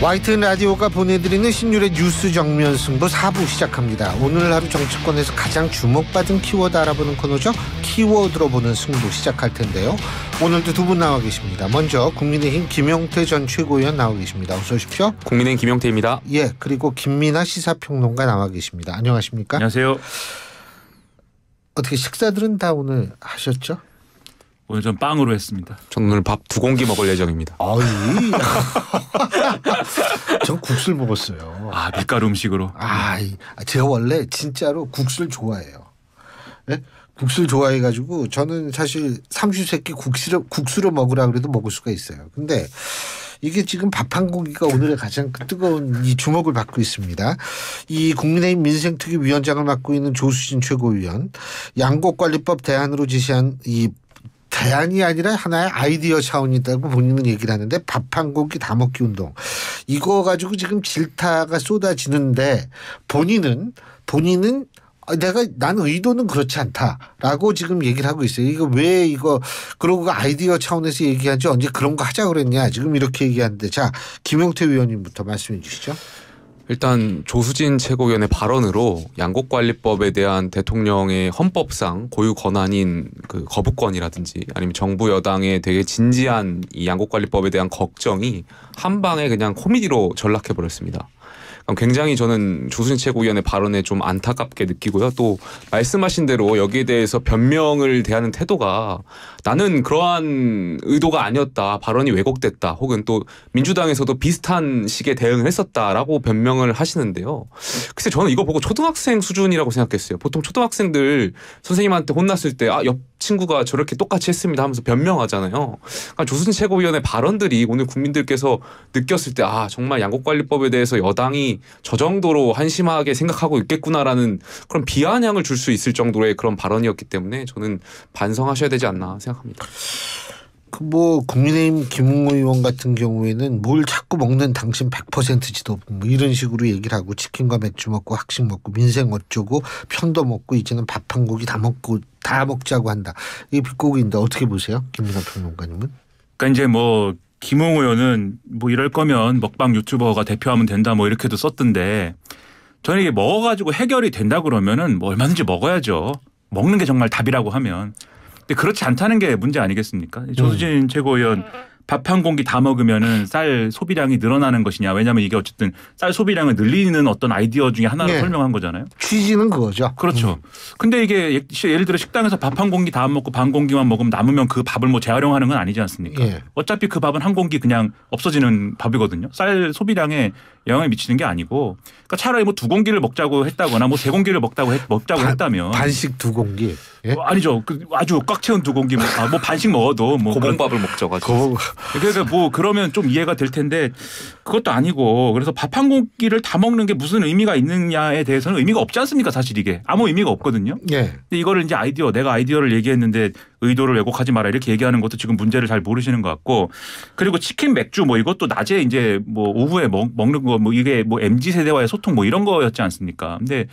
와이튼 라디오가 보내드리는 신율의 뉴스 정면 승부 4부 시작합니다. 오늘 하루 정치권에서 가장 주목받은 키워드 알아보는 코너죠. 키워드로 보는 승부 시작할 텐데요. 오늘도 두 분 나와 계십니다. 먼저 국민의힘 김용태 전 최고위원 나와 계십니다. 어서 오십시오. 국민의힘 김용태입니다. 예, 그리고 김민아 시사평론가 나와 계십니다. 안녕하십니까? 안녕하세요. 어떻게 식사들은 다 오늘 하셨죠? 오늘 전 빵으로 했습니다. 전 오늘 밥 두 공기 먹을 예정입니다. 아이. 저 국수를 먹었어요. 아 밀가루 음식으로. 아, 제가 원래 진짜로 국수를 좋아해요. 네? 국수를 좋아해가지고 저는 사실 삼시세끼 국수를 국수를 먹으라 그래도 먹을 수가 있어요. 근데 이게 지금 밥 한 공기가 오늘의 가장 뜨거운 이 주목을 받고 있습니다. 이 국민의힘 민생특위 위원장을 맡고 있는 조수진 최고위원, 양곡관리법 대안으로 제시한 이 대안이 아니라 하나의 아이디어 차원이라고 본인은 얘기를 하는데 밥 한 공기 다 먹기 운동 이거 가지고 지금 질타가 쏟아지는데 본인은 본인은 아, 내가 난 의도는 그렇지 않다라고 지금 얘기를 하고 있어요. 이거 왜 이거 그러고 그 아이디어 차원에서 얘기한지 언제 그런 거 하자 그랬냐 지금 이렇게 얘기하는데 자 김용태 위원님부터 말씀해 주시죠. 일단 조수진 최고위원의 발언으로 양곡관리법에 대한 대통령의 헌법상 고유 권한인 그 거부권이라든지 아니면 정부 여당의 되게 진지한 이 양곡관리법에 대한 걱정이 한 방에 그냥 코미디로 전락해 버렸습니다. 어, 굉장히 저는 조순진 최고위원의 발언에 좀 안타깝게 느끼고요. 또 말씀하신 대로 여기에 대해서 변명을 대하는 태도가 나는 그러한 의도가 아니었다. 발언이 왜곡됐다. 혹은 또 민주당에서도 비슷한 식의 대응을 했었다라고 변명을 하시는데요. 글쎄 저는 이거 보고 초등학생 수준이라고 생각했어요. 보통 초등학생들 선생님한테 혼났을 때 아, 옆 친구가 저렇게 똑같이 했습니다 하면서 변명하잖아요. 그러니까 조순 최고위원의 발언들이 오늘 국민들께서 느꼈을 때 아 정말 양곡관리법에 대해서 여당이 저 정도로 한심하게 생각하고 있겠구나라는 그런 비아냥을 줄 수 있을 정도의 그런 발언이었기 때문에 저는 반성하셔야 되지 않나 생각합니다. 그 뭐 국민의힘 김웅 의원 같은 경우에는 뭘 자꾸 먹는 당신 100% 지도 뭐 이런 식으로 얘기를 하고 치킨과 맥주 먹고 학식 먹고 민생 어쩌고 편도 먹고 이제는 밥 한 고기 다 먹고 다 먹자고 한다. 이게 빗고기인데 어떻게 보세요? 김민하 평론가님은? 그러니까 이제 뭐 김홍 의원은 뭐 이럴 거면 먹방 유튜버가 대표하면 된다 뭐 이렇게도 썼던데 저는 이게 먹어가지고 해결이 된다 그러면은 뭐 얼마든지 먹어야죠. 먹는 게 정말 답이라고 하면. 근데 그렇지 않다는 게 문제 아니겠습니까? 네. 조수진 음. 최고위원 밥한 공기 다 먹으면은 쌀 소비량이 늘어나는 것이냐. 왜냐하면 이게 어쨌든 쌀 소비량을 늘리는 어떤 아이디어 중에 하나로 네. 설명한 거잖아요. 취지는 그거죠. 그렇죠. 음. 근데 이게 예, 예를 들어 식당에서 밥 한 공기 다 안 먹고 반 공기만 먹으면 남으면 그 밥을 뭐 재활용하는 건 아니지 않습니까? 예. 어차피 그 밥은 한 공기 그냥 없어지는 밥이거든요. 쌀 소비량에 영향을 미치는 게 아니고 그러니까 차라리 뭐 두 공기를 먹자고 했다거나 뭐 세 공기를 먹다고 했, 먹자고 바, 했다면 반씩 두 공기 예? 뭐 아니죠 그 아주 꽉 채운 두 공기 뭐, 아, 뭐 반씩 먹어도 뭐 고봉밥을 먹자 가지고 그래서뭐 그러면 좀 이해가 될 텐데 그것도 아니고 그래서 밥 한 공기를 다 먹는 게 무슨 의미가 있느냐에 대해서는 의미가 없지 않습니까 사실 이게 아무 의미가 없거든요. 예. 근데 이거를 이제 아이디어 내가 아이디어를 얘기했는데 의도를 왜곡하지 마라 이렇게 얘기하는 것도 지금 문제를 잘 모르시는 것 같고 그리고 치킨 맥주 뭐 이것도 낮에 이제 뭐 오후에 먹, 먹는 거 뭐 이게 뭐 MZ 세대와의 소통 뭐 이런 거였지 않습니까? 근데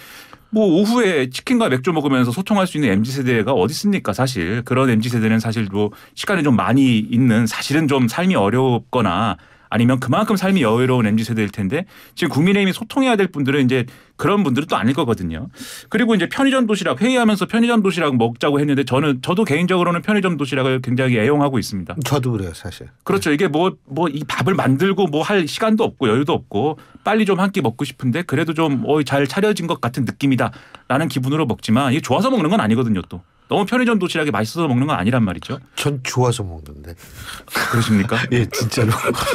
뭐 오후에 치킨과 맥주 먹으면서 소통할 수 있는 mz 세대가 어디 있습니까 사실 그런 mz 세대는 사실 뭐 시간이 좀 많이 있는 사실은 좀 삶이 어렵거나 아니면 그만큼 삶이 여유로운 mz 세대일 텐데 지금 국민의힘이 소통해야 될 분들은 이제 그런 분들은 또 아닐 거거든요. 그리고 이제 편의점 도시락 회의하면서 편의점 도시락 먹자고 했는데 저는 저도 개인적으로는 편의점 도시락을 굉장히 애용하고 있습니다. 저도 그래요, 사실. 그렇죠. 이게 뭐 뭐 이 밥을 만들고 뭐 할 시간도 없고 여유도 없고 빨리 좀 한 끼 먹고 싶은데 그래도 좀 잘 차려진 것 같은 느낌이다라는 기분으로 먹지만 이게 좋아서 먹는 건 아니거든요, 또. 너무 편의점 도시락이 맛있어서 먹는 건 아니란 말이죠. 전 좋아서 먹는데. 그러십니까? 예, 진짜로.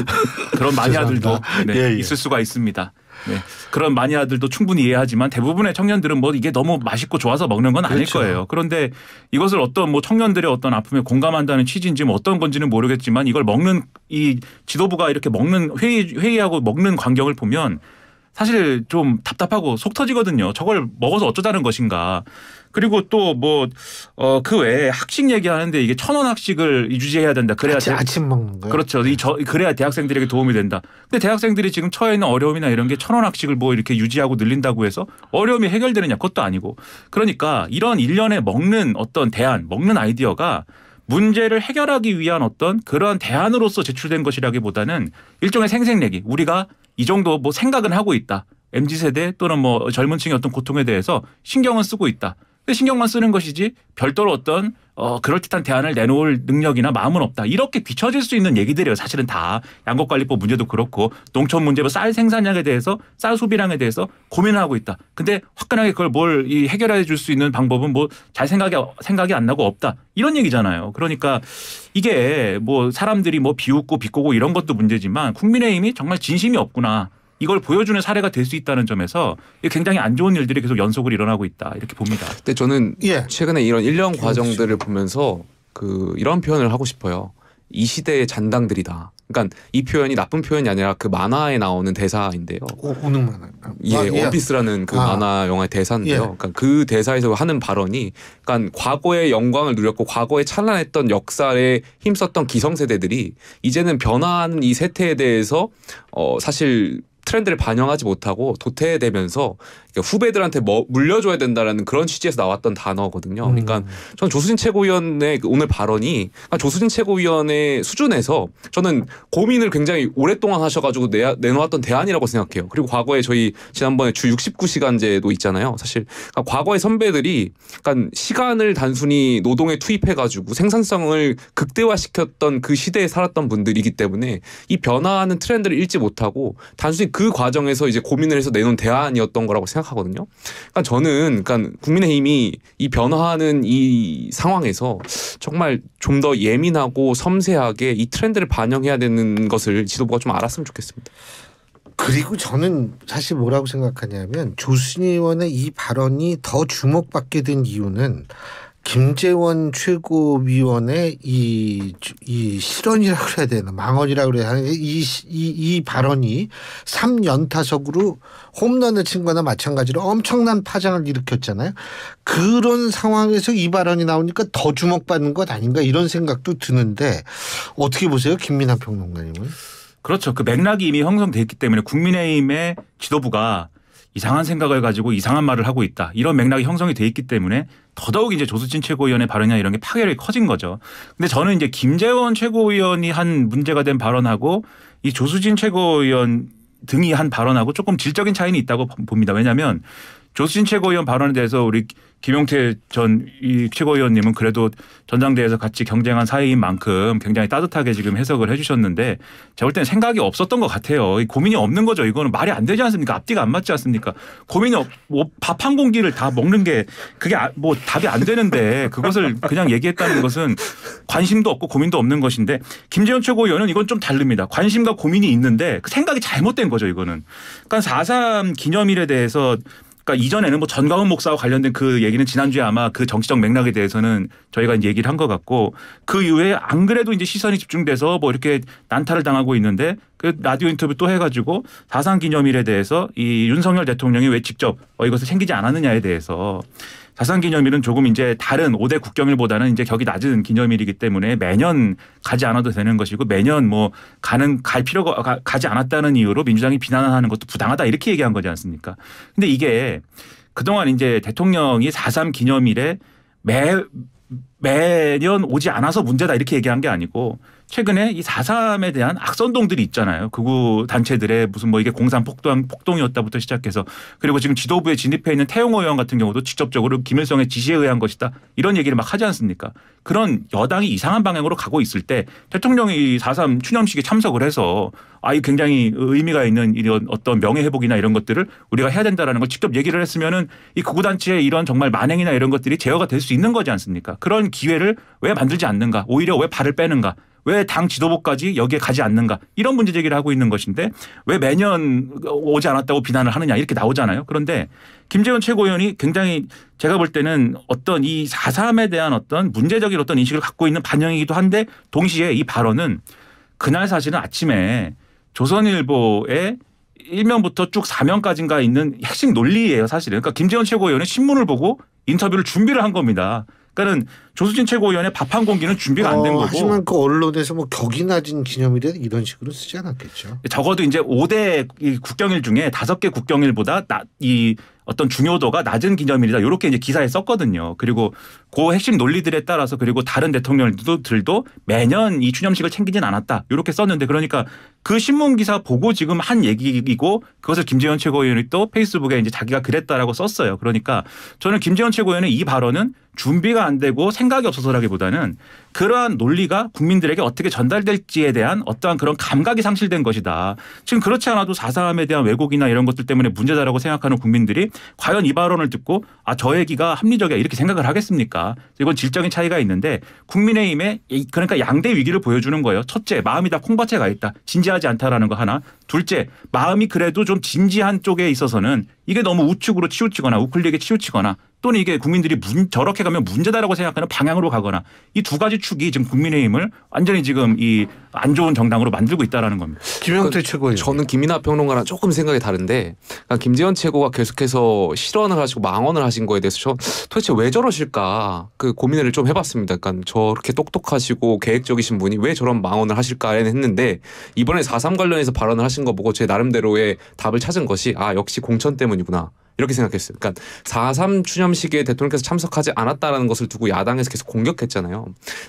그런 마니아들도 네, 예, 예. 있을 수가 있습니다. 네. 그런 마니아들도 충분히 이해하지만 대부분의 청년들은 뭐 이게 너무 맛있고 좋아서 먹는 건 아닐 그렇죠. 거예요. 그런데 이것을 어떤 뭐 청년들의 어떤 아픔에 공감한다는 취지인지 뭐 어떤 건지는 모르겠지만 이걸 먹는 이 지도부가 이렇게 먹는 회의 회의하고 먹는 광경을 보면 사실 좀 답답하고 속 터지거든요. 저걸 먹어서 어쩌자는 것인가. 그리고 또 뭐 어 그 외에 학식 얘기하는데 이게 천 원 학식을 유지해야 된다. 그래야 아침, 대학... 아침 먹는 거예요. 그렇죠. 네. 이저 그래야 대학생들에게 도움이 된다. 근데 대학생들이 지금 처해 있는 어려움이나 이런 게 천 원 학식을 뭐 이렇게 유지하고 늘린다고 해서 어려움이 해결되느냐 그것도 아니고 그러니까 이런 일련의 먹는 어떤 대안, 먹는 아이디어가 문제를 해결하기 위한 어떤 그러한 대안으로서 제출된 것이라기보다는 일종의 생색내기. 우리가 이 정도 뭐 생각은 하고 있다. MZ 세대 또는 뭐 젊은 층의 어떤 고통에 대해서 신경은 쓰고 있다. 신경만 쓰는 것이지 별도로 어떤 어 그럴듯한 대안을 내놓을 능력이나 마음은 없다. 이렇게 비춰질수 있는 얘기들이에요. 사실은 다 양곡관리법 문제도 그렇고 농촌 문제로 쌀 생산량에 대해서 쌀 소비량에 대해서 고민하고 있다. 근데 화끈하게 그걸 뭘 해결해 줄 수 있는 방법은 뭐 잘 생각이 생각이 안 나고 없다. 이런 얘기잖아요. 그러니까 이게 뭐 사람들이 뭐 비웃고 비꼬고 이런 것도 문제지만 국민의힘이 정말 진심이 없구나. 이걸 보여주는 사례가 될 수 있다는 점에서 굉장히 안 좋은 일들이 계속 연속으로 일어나고 있다 이렇게 봅니다. 근데 저는 예. 최근에 이런 일련 그렇죠. 과정들을 보면서 그 이런 표현을 하고 싶어요. 이 시대의 잔당들이다. 그러니까 이 표현이 나쁜 표현이 아니라 그 만화에 나오는 대사인데요. 오, 어, 오는 만화. 예, 아, 예. 원피스라는 그 아. 만화 영화의 대사인데요. 예. 그러니까 그 대사에서 하는 발언이 그러니까 과거의 영광을 누렸고 과거에 찬란했던 역사에 힘썼던 기성세대들이 이제는 변화하는 이 세태에 대해서 어 사실 트렌드를 반영하지 못하고 도태되면서 후배들한테 뭐 물려줘야 된다라는 그런 취지에서 나왔던 단어거든요. 음. 그러니까 저는 조수진 최고위원의 그 오늘 발언이 그러니까 조수진 최고위원의 수준에서 저는 고민을 굉장히 오랫동안 하셔가지고 내, 내놓았던 대안이라고 생각해요. 그리고 과거에 저희 지난번에 주 69시간제도 있잖아요. 사실 그러니까 과거의 선배들이 그러니까 시간을 단순히 노동에 투입해가지고 생산성을 극대화시켰던 그 시대에 살았던 분들이기 때문에 이 변화하는 트렌드를 읽지 못하고 단순히 그그 과정에서 이제 고민을 해서 내놓은 대안이었던 거라고 생각하거든요. 그러니까 저는 그러니까 국민의힘이 이 변화하는 이 상황에서 정말 좀 더 예민하고 섬세하게 이 트렌드를 반영해야 되는 것을 지도부가 좀 알았으면 좋겠습니다. 그리고 저는 사실 뭐라고 생각하냐면 조순 의원의 이 발언이 더 주목받게 된 이유는 김재원 최고위원의 이, 이 실언이라고 해야 되나 망언이라고 해야 하는 이, 이, 이 발언이 3연타석으로 홈런을 친 거나 마찬가지로 엄청난 파장을 일으켰잖아요. 그런 상황에서 이 발언이 나오니까 더 주목받는 것 아닌가 이런 생각도 드는데 어떻게 보세요? 김민하 평론가님은? 그렇죠. 그 맥락이 이미 형성돼 있기 때문에 국민의힘의 지도부가 이상한 생각을 가지고 이상한 말을 하고 있다. 이런 맥락이 형성이 돼 있기 때문에 더더욱 이제 조수진 최고위원의 발언이나 이런 게파괴력이 커진 거죠. 근데 저는 이제 김재원 최고위원이 한 문제가 된 발언하고 이 조수진 최고위원 등이 한 발언하고 조금 질적인 차이는 있다고 봅니다. 왜냐하면 조수진 최고위원 발언에 대해서 우리 김용태 전 이 최고위원님은 그래도 전당대회에서 같이 경쟁한 사이인 만큼 굉장히 따뜻하게 지금 해석을 해주셨는데 제가 볼 때는 생각이 없었던 것 같아요. 고민이 없는 거죠. 이거는 말이 안 되지 않습니까? 앞뒤가 안 맞지 않습니까? 고민이 뭐밥 한 공기를 다 먹는 게 그게 아, 뭐 답이 안 되는데 그것을 그냥 얘기했다는 것은 관심도 없고 고민도 없는 것인데 김재현 최고위원은 이건 좀 다릅니다. 관심과 고민이 있는데 그 생각이 잘못된 거죠. 이거는. 그러니까 4.3 기념일에 대해서 그러니까 이전에는 뭐 전광훈 목사와 관련된 그 얘기는 지난주에 아마 그 정치적 맥락에 대해서는 저희가 얘기를 한 것 같고 그 이후에 안 그래도 이제 시선이 집중돼서 뭐 이렇게 난타를 당하고 있는데 그 라디오 인터뷰 또 해가지고 사상 기념일에 대해서 이 윤석열 대통령이 왜 직접 어, 이것을 챙기지 않았느냐에 대해서 자산기념일은 조금 이제 다른 5대 국경일보다는 이제 격이 낮은 기념일이기 때문에 매년 가지 않아도 되는 것이고 매년 뭐 가는 갈 필요가 가, 가지 않았다는 이유로 민주당이 비난하는 것도 부당하다 이렇게 얘기한 거지 않습니까? 근데 이게 그동안 이제 대통령이 4.3 기념일에 매 매년 오지 않아서 문제다 이렇게 얘기한 게 아니고 최근에 이 4.3에 대한 악선동들이 있잖아요. 그구 단체들의 무슨 뭐 이게 공산 폭동, 폭동이었다부터 시작해서 그리고 지금 지도부에 진입해 있는 태용호 의원 같은 경우도 직접적으로 김일성의 지시에 의한 것이다. 이런 얘기를 막 하지 않습니까? 그런 여당이 이상한 방향으로 가고 있을 때 대통령이 4.3 추념식에 참석을 해서 아 이 굉장히 의미가 있는 이런 어떤 명예회복이나 이런 것들을 우리가 해야 된다라는 걸 직접 얘기를 했으면은 이구구단체의 이런 정말 만행이나 이런 것들이 제어가 될 수 있는 거지 않습니까? 그런 기회를 왜 만들지 않는가? 오히려 왜 발을 빼는가? 왜당 지도부까지 여기에 가지 않는가 이런 문제 제기를 하고 있는 것인데 왜 매년 오지 않았다고 비난을 하느냐 이렇게 나오잖아요. 그런데 김재원 최고위원이 굉장히 제가 볼 때는 어떤 이사삼에 대한 어떤 문제적인 어떤 인식을 갖고 있는 반영이기도 한데 동시에 이 발언은 그날 사실은 아침에 조선일보에 1면부터 쭉 4면까지인가 있는 핵심 논리예요 사실은. 그러니까 김재원 최고위원은 신문을 보고 인터뷰를 준비를 한 겁니다. 그러니까는 조수진 최고위원의 밥 한 공기는 준비가 안된 어, 거고. 하지만 그 언론에서 뭐 격이 낮은 기념일에 이런 식으로 쓰지 않았겠죠. 적어도 이제 5대 국경일 중에 5개 국경일보다 나, 이 어떤 중요도가 낮은 기념일이다. 이렇게 이제 기사에 썼거든요. 그리고 그 핵심 논리들에 따라서 그리고 다른 대통령들도 매년 이 추념식을 챙기진 않았다. 이렇게 썼는데 그러니까 그 신문 기사 보고 지금 한 얘기이고 그것을 김재현 최고위원이 또 페이스북에 이제 자기가 그랬다라고 썼어요. 그러니까 저는 김재현 최고위원의 이 발언은 준비가 안 되고 생 생각이 없어서라기보다는 그러한 논리가 국민들에게 어떻게 전달될지에 대한 어떠한 그런 감각이 상실된 것이다. 지금 그렇지 않아도 사사함에 대한 왜곡이나 이런 것들 때문에 문제다라고 생각하는 국민들이 과연 이 발언을 듣고 아, 저 얘기가 합리적이야 이렇게 생각을 하겠습니까? 이건 질적인 차이가 있는데 국민의힘에 그러니까 양대 위기를 보여주는 거예요. 첫째, 마음이 다 콩밭에 가 있다. 진지하지 않다라는 거 하나. 둘째, 마음이 그래도 좀 진지한 쪽에 있어서는 이게 너무 우측으로 치우치거나 우클릭에 치우치거나 또는 이게 국민들이 문, 저렇게 가면 문제다라고 생각하는 방향으로 가거나 이 두 가지 축이 지금 국민의힘을 완전히 지금 이안 좋은 정당으로 만들고 있다라는 겁니다. 김영태 그러니까 최고예요. 저는 김이나 평론가랑 조금 생각이 다른데 그러니까 김재현 최고가 계속해서 실언을 하시고 망언을 하신 거에 대해서 저 도대체 왜 저러실까 그 고민을 좀 해봤습니다. 그러니까 저렇게 똑똑하시고 계획적이신 분이 왜 저런 망언을 하실까 했는데 이번에 4.3 관련해서 발언을 하신 거 보고 제 나름대로의 답을 찾은 것이 아 역시 공천 때문이구나. 이렇게 생각했어요. 그러니까 4.3 추념식에 대통령께서 참석하지 않았다라는 것을 두고 야당에서 계속 공격했잖아요.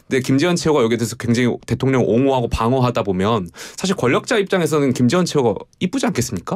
근데 김재현 최고가 여기에 대해서 굉장히 대통령 옹호하고 방어하다 보면 사실 권력자 입장에서는 김재원 최고가 이쁘지 않겠습니까?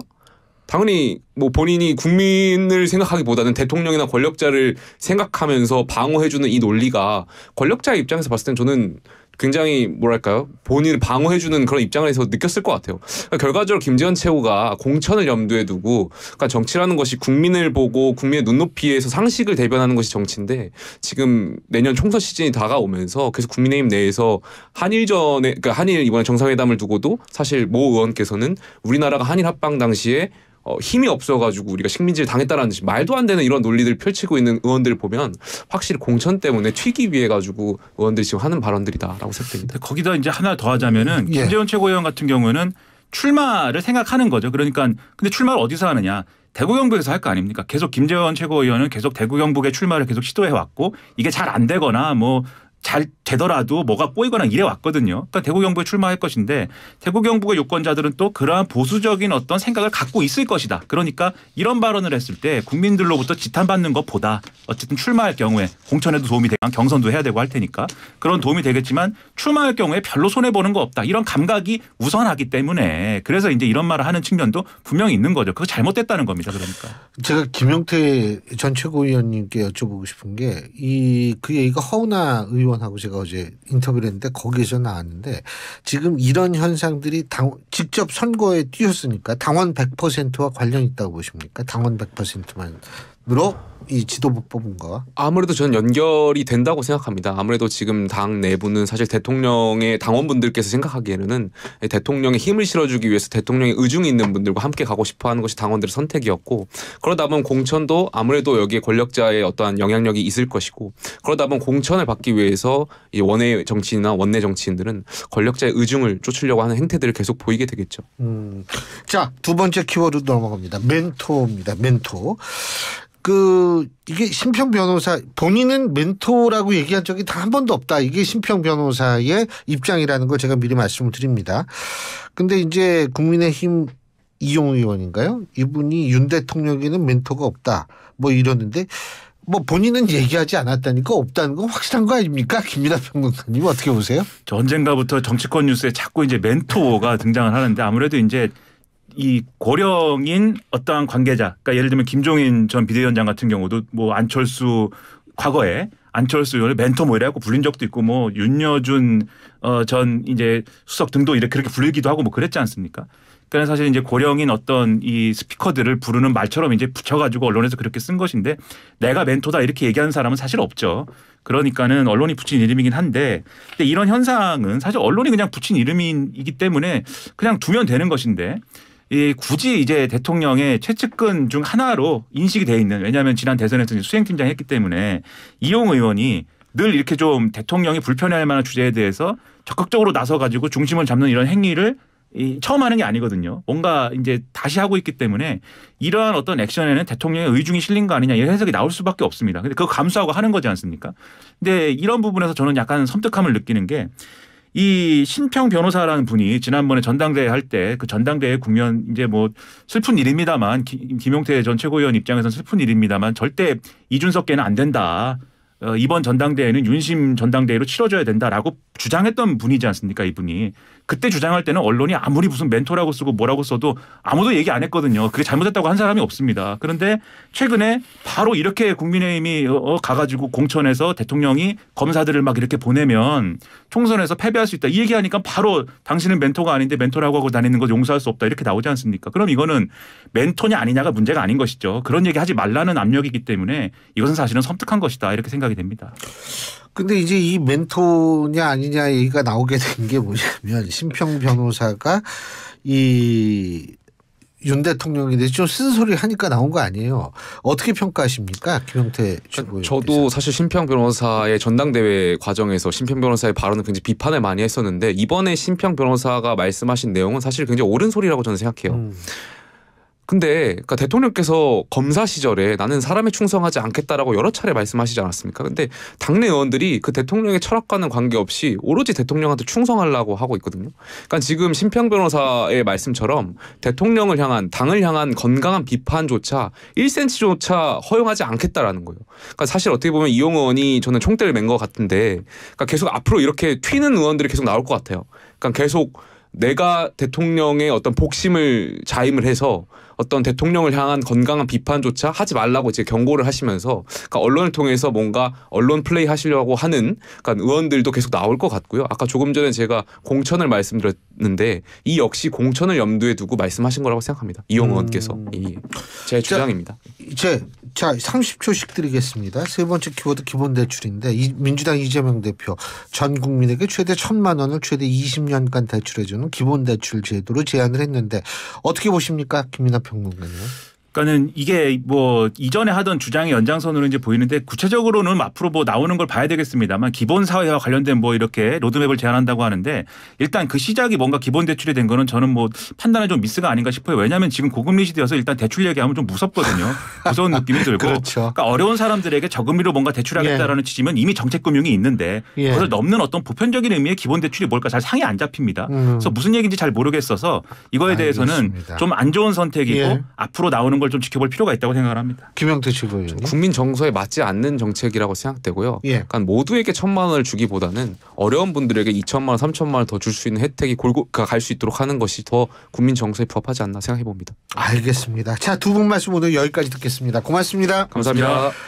당연히 뭐 본인이 국민을 생각하기보다는 대통령이나 권력자를 생각하면서 방어해주는 이 논리가 권력자 입장에서 봤을 땐 저는 굉장히 뭐랄까요 본인을 방어해주는 그런 입장에서 느꼈을 것 같아요. 그러니까 결과적으로 김재현 최고가 공천을 염두에 두고 그러니까 정치라는 것이 국민을 보고 국민의 눈높이에서 상식을 대변하는 것이 정치인데 지금 내년 총선 시즌이 다가오면서 계속 국민의힘 내에서 한일전에 그러니까 한일 이번에 정상회담을 두고도 사실 모 의원께서는 우리나라가 한일 합방 당시에 어, 힘이 없어가지고 우리가 식민지를 당했다라는 듯이 말도 안 되는 이런 논리들을 펼치고 있는 의원들을 보면 확실히 공천 때문에 튀기 위해 가지고 의원들이 지금 하는 발언들이다라고 생각됩니다. 거기다 이제 하나 더 하자면은 예. 김재원 최고위원 같은 경우는 출마를 생각하는 거죠. 그러니까 근데 출마를 어디서 하느냐? 대구 경북에서 할 거 아닙니까? 계속 김재원 최고위원은 계속 대구 경북에 출마를 계속 시도해 왔고 이게 잘 안 되거나 뭐잘 되더라도 뭐가 꼬이거나 이래 왔거든요. 그러니까 대구 경북에 출마할 것인데 대구 경북의 유권자들은 또 그러한 보수적인 어떤 생각을 갖고 있을 것이다. 그러니까 이런 발언을 했을 때 국민들로부터 지탄받는 것보다 어쨌든 출마할 경우에 공천에도 도움이 되고 경선도 해야 되고 할 테니까 그런 도움이 되겠지만 출마할 경우에 별로 손해 보는 거 없다. 이런 감각이 우선하기 때문에 그래서 이제 이런 말을 하는 측면도 분명히 있는 거죠. 그거 잘못됐다는 겁니다. 그러니까 제가 김영태 전 최고위원님께 여쭤보고 싶은 게 이그 얘기가 허우나 의원 의원하고 제가 어제 인터뷰를 했는데 거기에서 나왔는데 지금 이런 현상들이 당, 직접 선거에 뛰었으니까 당원 100%와 관련 있다고 보십니까? 당원 100%만으로 이지도부 뽑은 가 아무래도 저는 연결이 된다고 생각합니다. 아무래도 지금 당 내부는 사실 대통령의 당원분들께서 생각하기에는 대통령의 힘을 실어주기 위해서 대통령의 의중이 있는 분들과 함께 가고 싶어하는 것이 당원들의 선택이었고 그러다 보면 공천도 아무래도 여기에 권력자의 어떠한 영향력이 있을 것이고 그러다 보면 공천을 받기 위해서 이 원외 정치인이나 원내 정치인들은 권력자의 의중을 쫓으려고 하는 행태들을 계속 보이게 되겠죠. 음. 자두 번째 키워드 넘어갑니다. 멘토입니다. 멘토. 그 이게 심평 변호사 본인은 멘토라고 얘기한 적이 다 한 번도 없다. 이게 심평 변호사의 입장이라는 걸 제가 미리 말씀을 드립니다. 근데 이제 국민의힘 이용 의원인가요? 이분이 윤 대통령에는 게 멘토가 없다. 뭐 이러는데 뭐 본인은 얘기하지 않았다니까 없다는 건 확실한 거 아닙니까? 김민하 평론가님 어떻게 보세요? 언젠가부터 정치권 뉴스에 자꾸 이제 멘토가 등장을 하는데 아무래도 이제 이 고령인 어떠한 관계자, 그러니까 예를 들면 김종인 전 비대위원장 같은 경우도 뭐 안철수 과거에 안철수 의원을 멘토 뭐 이래갖고 불린 적도 있고 뭐 윤여준 어 전 이제 수석 등도 이렇게 그렇게 불리기도 하고 뭐 그랬지 않습니까? 그러니까 사실 이제 고령인 어떤 이 스피커들을 부르는 말처럼 이제 붙여가지고 언론에서 그렇게 쓴 것인데 내가 멘토다 이렇게 얘기하는 사람은 사실 없죠. 그러니까는 언론이 붙인 이름이긴 한데 근데 이런 현상은 사실 언론이 그냥 붙인 이름이기 때문에 그냥 두면 되는 것인데 이 굳이 이제 대통령의 최측근 중 하나로 인식이 돼 있는 왜냐하면 지난 대선에서 수행팀장 했기 때문에 이용 의원이 늘 이렇게 좀 대통령이 불편해할 만한 주제에 대해서 적극적으로 나서 가지고 중심을 잡는 이런 행위를 이 처음 하는 게 아니거든요. 뭔가 이제 다시 하고 있기 때문에 이러한 어떤 액션에는 대통령의 의중이 실린 거 아니냐 이런 해석이 나올 수밖에 없습니다. 근데 그거 감수하고 하는 거지 않습니까? 근데 이런 부분에서 저는 약간 섬뜩함을 느끼는 게이 신평 변호사라는 분이 지난번에 전당대회 할 때 그 전당대회 국면 이제 뭐 슬픈 일입니다만 김용태 전 최고위원 입장에서는 슬픈 일입니다만 절대 이준석께는안 된다. 어, 이번 전당대회는 윤심 전당대회로 치러져야 된다라고 주장했던 분이지 않습니까 이분이 그때 주장할 때는 언론이 아무리 무슨 멘토라고 쓰고 뭐라고 써도 아무도 얘기 안 했거든요 그게 잘못했다고 한 사람이 없습니다 그런데 최근에 바로 이렇게 국민의힘이 어, 어, 가가지고 공천에서 대통령이 검사들을 막 이렇게 보내면 총선에서 패배할 수 있다 이 얘기하니까 바로 당신은 멘토가 아닌데 멘토라고 하고 다니는 거 용서할 수 없다 이렇게 나오지 않습니까 그럼 이거는 멘토냐 아니냐가 문제가 아닌 것이죠 그런 얘기 하지 말라는 압력이기 때문에 이것은 사실은 섬뜩한 것이다 이렇게 생각이 됩니다. 근데 이제 이 멘토냐 아니냐 얘기가 나오게 된 게 뭐냐면 심평 변호사가 이 윤 대통령에 대해서 좀 쓴소리 하니까 나온 거 아니에요. 어떻게 평가하십니까? 김영태 최고위 저도 사실 심평 변호사의 전당대회 과정에서 심평 변호사의 발언을 굉장히 비판을 많이 했었는데 이번에 심평 변호사가 말씀하신 내용은 사실 굉장히 옳은 소리라고 저는 생각해요. 음. 근데 그러니까 대통령께서 검사 시절에 나는 사람에 충성하지 않겠다라고 여러 차례 말씀하시지 않았습니까? 근데 당내 의원들이 그 대통령의 철학과는 관계없이 오로지 대통령한테 충성하려고 하고 있거든요. 그러니까 지금 심평 변호사의 말씀처럼 대통령을 향한 당을 향한 건강한 비판조차 1cm조차 허용하지 않겠다라는 거예요. 그러니까 사실 어떻게 보면 이용 의원이 저는 총대를 맨 것 같은데 그러니까 계속 앞으로 이렇게 튀는 의원들이 계속 나올 것 같아요. 그러니까 계속 내가 대통령의 어떤 복심을 자임을 해서 어떤 대통령을 향한 건강한 비판조차 하지 말라고 이제 경고를 하시면서 그러니까 언론을 통해서 뭔가 언론 플레이 하시려고 하는 그러니까 의원들도 계속 나올 것 같고요. 아까 조금 전에 제가 공천을 말씀드렸는데 이 역시 공천을 염두에 두고 말씀하신 거라고 생각합니다. 이용 음. 의원께서 음. 이제 주장입니다. 제 자, 30초씩 드리겠습니다. 세 번째 키워드 기본 대출인데 이, 민주당 이재명 대표 전 국민에게 최대 1천만 원을 최대 20년간 대출해 주는 기본 대출 제도로 제안을 했는데 어떻게 보십니까? 김민하 평론가님. 그러니까는 이게 뭐 이전에 하던 주장의 연장선으로 이제 보이는데 구체적으로는 앞으로 뭐 나오는 걸 봐야 되겠습니다만 기본 사회와 관련된 뭐 이렇게 로드맵을 제안한다고 하는데 일단 그 시작이 뭔가 기본 대출이 된 거는 저는 뭐 판단에 좀 미스가 아닌가 싶어요. 왜냐하면 지금 고금리 시대여서 일단 대출 얘기하면 좀 무섭거든요. 무서운 느낌이 들고 그렇죠. 그러니까 어려운 사람들에게 저금리로 뭔가 대출하겠다라는 예. 취지면 이미 정책금융이 있는데 예. 그것을 넘는 어떤 보편적인 의미의 기본 대출이 뭘까 잘 상이 안 잡힙니다. 음. 그래서 무슨 얘기인지 잘 모르겠어서 이거에 대해서는 좀 안 좋은 선택이고 예. 앞으로 나오는 걸 걸좀 지켜볼 필요가 있다고 생각을 합니다. 김영태 최고위원 국민 정서에 맞지 않는 정책이라고 생각되고요. 예. 그러니까 모두에게 천만 원을 주기보다는 어려운 분들에게 2천만 원, 3천만원을더줄 수 있는 혜택이 골고 갈수 있도록 하는 것이 더 국민 정서에 부합하지 않나 생각해 봅니다. 알겠습니다. 자두 분 말씀 오늘 여기까지 듣겠습니다. 고맙습니다. 감사합니다. 감사합니다.